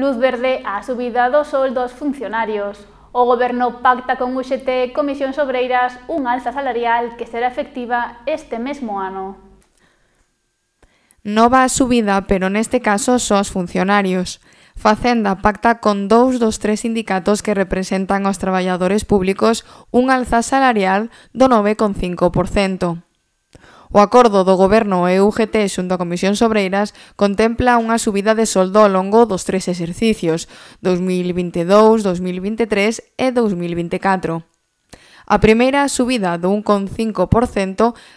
Luz verde á subida do sol dos funcionarios. O Goberno pacta con UGT Comisións Obreiras unha alza salarial que será efectiva este mesmo ano. Nova subida, pero neste caso só os funcionarios. Facenda pacta con dous dos tres sindicatos que representan aos traballadores públicos unha alza salarial do 9,5%. O acordo do Goberno e UGT xunto a Comisión Sobreiras contempla unha subida de soldo ao longo dos tres exercicios, 2022, 2023 e 2024. A primeira subida do 1,5%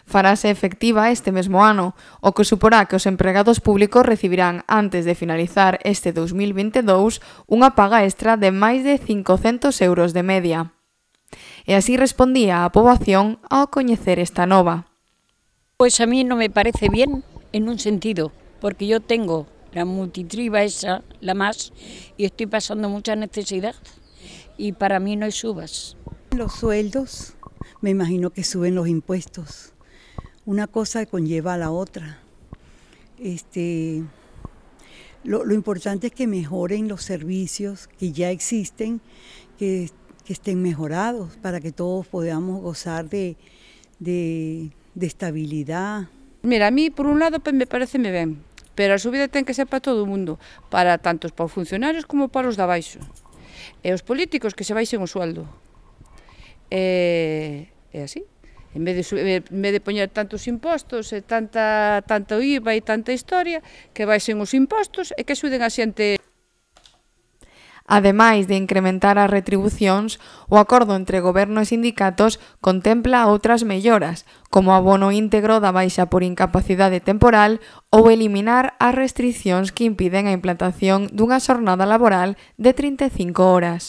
farase efectiva este mesmo ano, o que suporá que os empregados públicos recibirán antes de finalizar este 2022 unha paga extra de máis de 500 euros de media. E así respondía a poboación ao coñecer esta nova. Pues a mí no me parece bien en un sentido, porque yo tengo la multitriba esa, la más, y estoy pasando mucha necesidad y para mí no hay subas. Los sueldos, me imagino que suben los impuestos. Una cosa conlleva a la otra. Este, lo, importante es que mejoren los servicios que ya existen, que, estén mejorados para que todos podamos gozar de de estabilidade. Mira, a mí por un lado me parece me ben, pero a subida ten que ser para todo o mundo, para tantos para os funcionarios como para os de baixo. E os políticos que se baixen o sueldo. E, e así. En vez, de, en vez de poñer tantos impostos e tanta, tanta IVA e tanta historia, que baixen os impostos e que axuden a xente Ademais de incrementar as retribucións, o acordo entre goberno e sindicatos contempla outras melloras, como o abono íntegro da baixa por incapacidade temporal ou eliminar as restricións que impiden a implantación dunha xornada laboral de 35 horas.